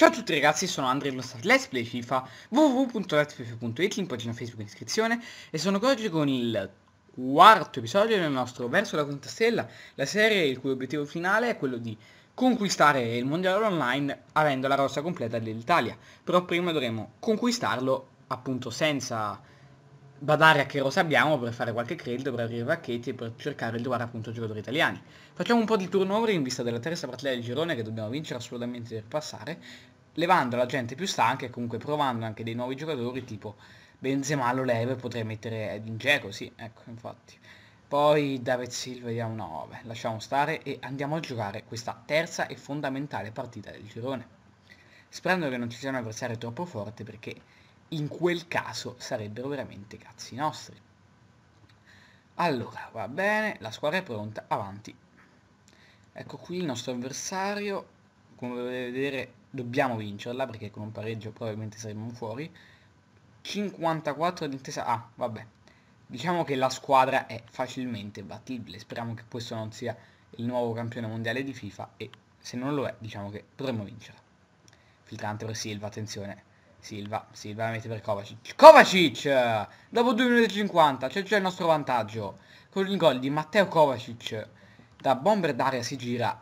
Ciao a tutti ragazzi, sono Andrea dello Start Let's Play FIFA www.let'splay.it, in pagina Facebook in iscrizione e sono oggi con il quarto episodio del nostro Verso la Quinta Stella, la serie il cui obiettivo finale è quello di conquistare il mondiale online avendo la rossa completa dell'Italia, però prima dovremo conquistarlo appunto senza badare a che rosa abbiamo per fare qualche credito, per aprire pacchetti e per cercare di trovare appunto giocatori italiani. Facciamo un po' di turnover in vista della terza partita del girone che dobbiamo vincere assolutamente per passare, levando la gente più stanca e comunque provando anche dei nuovi giocatori tipo Benzema lo leve, potrei mettere in Dzeko, sì, ecco, infatti. Poi David Silva, vediamo, no, vabbè, lasciamo stare e andiamo a giocare questa terza e fondamentale partita del girone. Sperando che non ci sia un avversario troppo forte perché in quel caso sarebbero veramente cazzi nostri. Allora, va bene, la squadra è pronta, avanti. Ecco qui il nostro avversario, come potete vedere dobbiamo vincerla perché con un pareggio probabilmente saremmo fuori. 54 di intesa, ah vabbè, diciamo che la squadra è facilmente battibile, speriamo che questo non sia il nuovo campione mondiale di FIFA e se non lo è diciamo che potremmo vincerla. Filtrante per Silva, attenzione, Silva, Silva la mette per Kovacic. Kovacic! Dopo 2 minuti e 50, c'è già il nostro vantaggio. Con il gol di Matteo Kovacic. Da bomber d'aria si gira.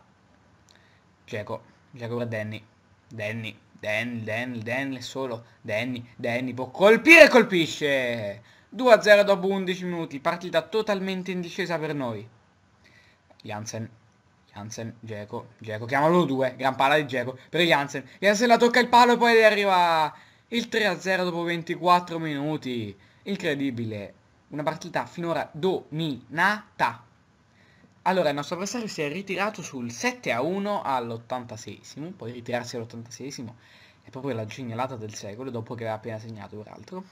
Geco, Geco per Danny. Danny, Danny, Danny, Danny, solo. Danny, Danny può colpire e colpisce! 2-0 dopo 11 minuti, partita totalmente in discesa per noi. Jansen Jansen, Geco, Geco, chiamalo 2, gran palla di Geco per Jansen. Jansen la tocca il palo e poi arriva il 3-0 dopo 24 minuti. Incredibile, una partita finora dominata. Allora, il nostro avversario si è ritirato sul 7-1 all'86esimo, poi ritirarsi all'86esimo è proprio la genialata del secolo dopo che aveva appena segnato peraltro.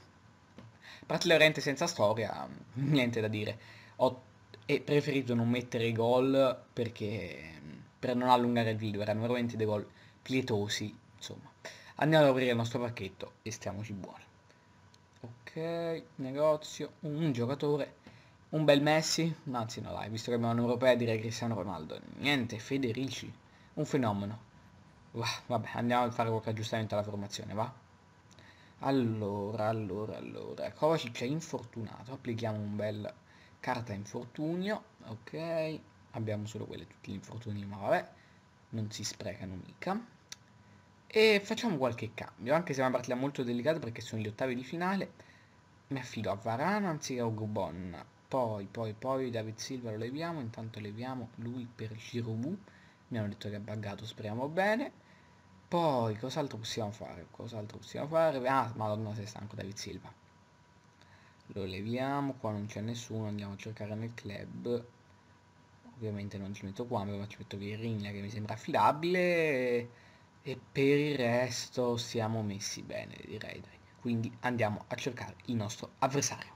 Parte Laurenti senza storia, niente da dire. 8 e preferito non mettere gol perché mm, per non allungare il video erano veramente dei gol pietosi insomma andiamo ad aprire il nostro pacchetto e stiamoci buoni ok negozio un giocatore un bel Messi anzi no dai visto che abbiamo un'europea direi Cristiano Ronaldo niente Federici un fenomeno Va, vabbè andiamo a fare qualche aggiustamento alla formazione va allora allora allora Kovacic ecco, è infortunato applichiamo un bel Carta infortunio, ok. Abbiamo solo quelle, tutti gli infortuni, ma vabbè, non si sprecano mica. E facciamo qualche cambio, anche se è una partita molto delicata perché sono gli ottavi di finale. Mi affido a Varano anziché a Ugobon. Poi, poi, poi David Silva lo leviamo, intanto leviamo lui per Giroud. Mi hanno detto che è buggato, speriamo bene. Poi, cos'altro possiamo fare? Cos'altro possiamo fare? Ah, madonna, sei stanco David Silva lo leviamo qua non c'è nessuno andiamo a cercare nel club ovviamente non ci metto Quamero ma ci metto Viringa che mi sembra affidabile e per il resto siamo messi bene direi dai. quindi andiamo a cercare il nostro avversario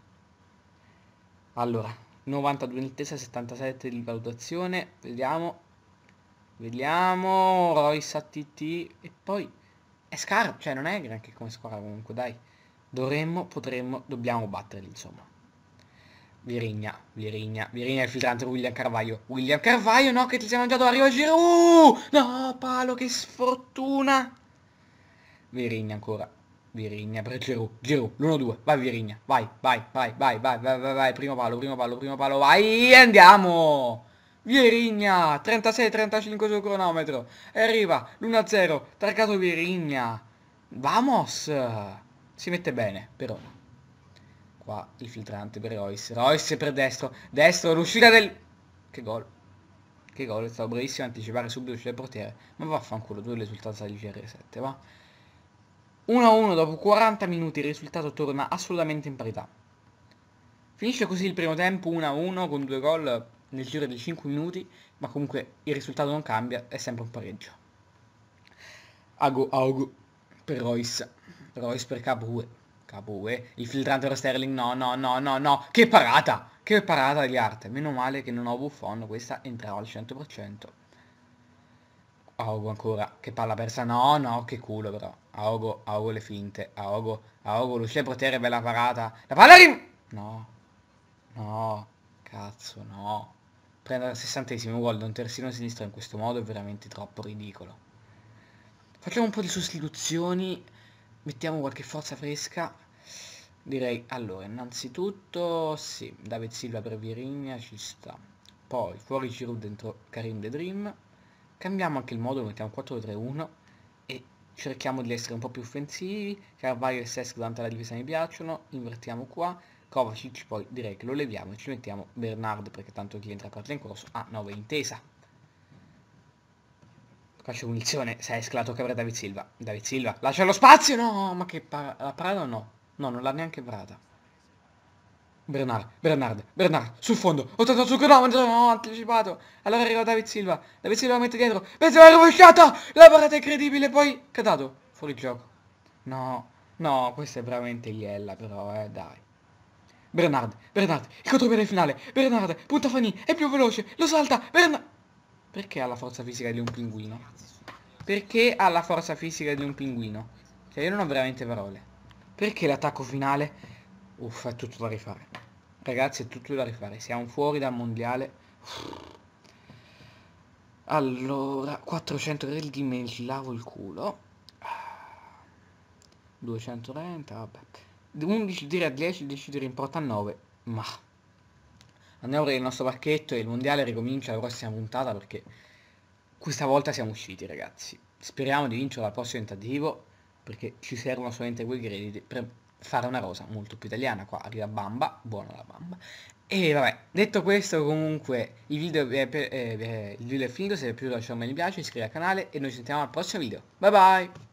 allora 92 nel 77 di valutazione vediamo vediamo Royce ATT e poi è scarpa cioè non è granché come squadra comunque dai Dovremmo, potremmo, dobbiamo batterli, insomma. Virigna, Virigna, Virigna il filtrante William Carvaio. William Carvaio, no, che ti sei mangiato, arriva Giroud! No, palo, che sfortuna! Virigna ancora, Virigna per Giroud, Giroud, l'1-2, vai Virigna, vai, vai, vai, vai, vai, vai, vai, vai, primo palo, primo palo, primo palo, vai, andiamo! Virigna, 36-35 sul cronometro, e arriva, l'1-0, targato Virigna, vamos! Si mette bene, però. Qua il filtrante per Royce. Royce per destro. Destro, l'uscita del... Che gol. Che gol, è stato bravissimo anticipare subito l'uscita del portiere. Ma vaffanculo, due risultati di CR7, va. 1-1 dopo 40 minuti il risultato torna assolutamente in parità. Finisce così il primo tempo 1-1 con due gol nel giro di 5 minuti, ma comunque il risultato non cambia, è sempre un pareggio. Ago, ago per Royce. Royce per Kabue. Kabue, il filtrante per Sterling, no, no, no, no, no, che parata, che parata di arte, meno male che non ho Buffon, questa entrava al 100%. Aogo ancora, che palla persa, no, no, che culo però, Aogo, Aogo le finte, Aogo, Aogo, l'uscita potere, bella parata, la palla rim... No, no, cazzo, no. Prendere al sessantesimo gol da un terzino sinistro in questo modo è veramente troppo ridicolo. Facciamo un po' di sostituzioni mettiamo qualche forza fresca direi allora innanzitutto sì David Silva per Virigna ci sta poi fuori Giroud dentro Karim The Dream cambiamo anche il modulo mettiamo 4-3-1 e cerchiamo di essere un po' più offensivi Carvaglio e Sesc davanti alla difesa mi piacciono invertiamo qua Kovacic poi direi che lo leviamo e ci mettiamo Bernard perché tanto chi entra a parte in corso ha 9 intesa Calcio punizione, si è esclato che avrà David Silva. David Silva, lascia lo spazio! No, ma che par la parata o no? No, non l'ha neanche parata. Bernard, Bernard, Bernard, sul fondo, ho tentato sul cronometro, no, no, anticipato. Allora arriva David Silva, David Silva la mette dietro, pensa è rovesciata, la parata è incredibile, poi cadato, fuori gioco. No, no, questa è veramente Iella però, eh, dai. Bernard, Bernard, il contropiede finale, Bernard, punta Fanny, è più veloce, lo salta, Bernard... Perché ha la forza fisica di un pinguino? Perché ha la forza fisica di un pinguino? Cioè io non ho veramente parole. Perché l'attacco finale? Uff, è tutto da rifare. Ragazzi, è tutto da rifare. Siamo fuori dal mondiale. Allora, 400 rel di me lavo il culo. 230, vabbè. 11 tiri a 10, 10 tiri in porta a 9. Ma andiamo a aprire il nostro pacchetto e il mondiale ricomincia la prossima puntata perché questa volta siamo usciti ragazzi. Speriamo di vincere al prossimo tentativo perché ci servono solamente quei crediti per fare una rosa molto più italiana. Qua arriva Bamba, buona la Bamba. E vabbè, detto questo comunque il video, è, per, eh, eh il video è finito, se vi è piaciuto lasciate diciamo, un bel mi piace, iscrivetevi al canale e noi ci sentiamo al prossimo video. Bye bye!